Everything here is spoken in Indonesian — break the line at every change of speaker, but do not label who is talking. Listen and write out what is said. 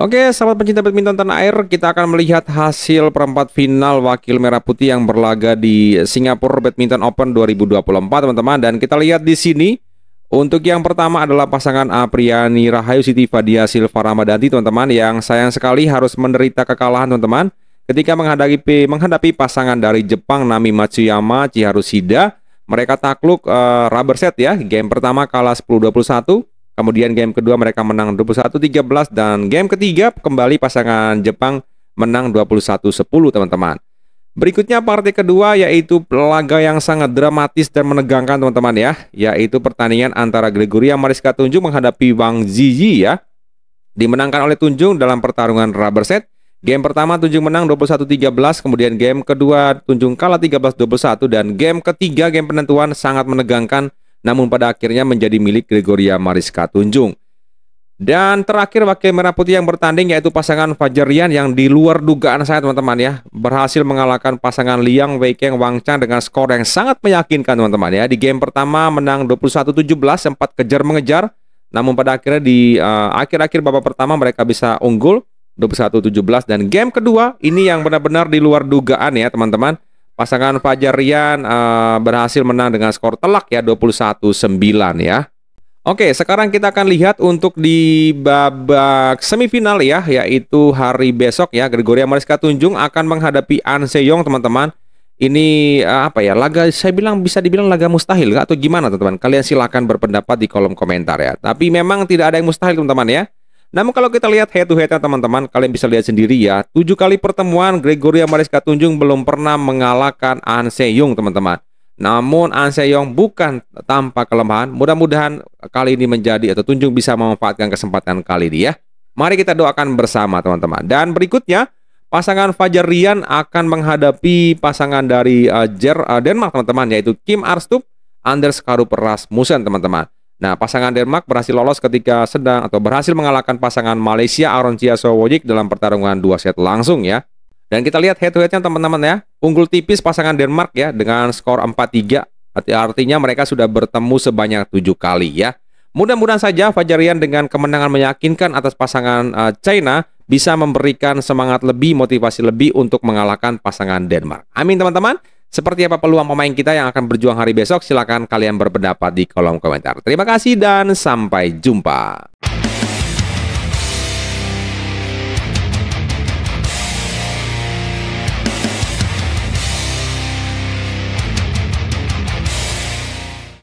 Oke, sahabat pencinta badminton tanah air, kita akan melihat hasil perempat final wakil merah putih yang berlaga di Singapura Badminton Open 2024, teman-teman. Dan kita lihat di sini untuk yang pertama adalah pasangan Apriani Rahayu Siti Fadia Silva Ramadanti, teman-teman, yang sayang sekali harus menderita kekalahan, teman-teman, ketika menghadapi menghadapi pasangan dari Jepang Nami Matsuyama Chiharu Shida. Mereka takluk uh, rubber set ya, game pertama kalah 10-21. Kemudian game kedua mereka menang 21-13 dan game ketiga kembali pasangan Jepang menang 21-10 teman-teman. Berikutnya partai kedua yaitu laga yang sangat dramatis dan menegangkan teman-teman ya, yaitu pertandingan antara Gregoria Mariska Tunjung menghadapi Wang Ziyi ya. Dimenangkan oleh Tunjung dalam pertarungan rubber set. Game pertama Tunjung menang 21-13, kemudian game kedua Tunjung kalah 13-21 dan game ketiga game penentuan sangat menegangkan namun pada akhirnya menjadi milik Gregoria Mariska Tunjung. Dan terakhir wakil merah putih yang bertanding yaitu pasangan Fajarian yang di luar dugaan saya teman-teman ya berhasil mengalahkan pasangan Liang Wang Chang dengan skor yang sangat meyakinkan teman-teman ya di game pertama menang 21-17 sempat kejar mengejar namun pada akhirnya di uh, eh, akhir -akhir babak pertama mereka bisa unggul 21-17 dan game kedua ini yang benar-benar di luar dugaan ya teman-teman Pasangan Fajar Rian uh, berhasil menang dengan skor telak ya 21-9 ya. Oke, sekarang kita akan lihat untuk di babak semifinal ya, yaitu hari besok ya. Gregoria Mariska Tunjung akan menghadapi An Seyong teman-teman. Ini uh, apa ya, laga saya bilang bisa dibilang laga mustahil nggak atau gimana teman-teman? Kalian silahkan berpendapat di kolom komentar ya. Tapi memang tidak ada yang mustahil teman-teman ya. Namun kalau kita lihat head to headnya teman-teman, kalian bisa lihat sendiri ya. tujuh kali pertemuan Gregoria Mariska Tunjung belum pernah mengalahkan An Seyong teman-teman. Namun An Seyong bukan tanpa kelemahan. Mudah-mudahan kali ini menjadi atau Tunjung bisa memanfaatkan kesempatan kali ini ya. Mari kita doakan bersama teman-teman. Dan berikutnya pasangan Fajar Rian akan menghadapi pasangan dari uh, Jer, uh, Denmark teman-teman yaitu Kim Arstup Anders Karup Rasmussen teman-teman. Nah, pasangan Denmark berhasil lolos ketika sedang atau berhasil mengalahkan pasangan Malaysia Aron Sowojik dalam pertarungan dua set langsung ya. Dan kita lihat head-to-headnya teman-teman ya. Unggul tipis pasangan Denmark ya dengan skor 4-3. Artinya mereka sudah bertemu sebanyak tujuh kali ya. Mudah-mudahan saja Fajarian dengan kemenangan meyakinkan atas pasangan uh, China bisa memberikan semangat lebih, motivasi lebih untuk mengalahkan pasangan Denmark. Amin teman-teman. Seperti apa peluang pemain kita yang akan berjuang hari besok? Silahkan kalian berpendapat di kolom komentar. Terima kasih dan sampai jumpa.